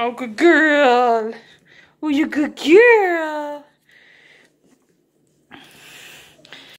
Oh, good girl. Oh, you good girl.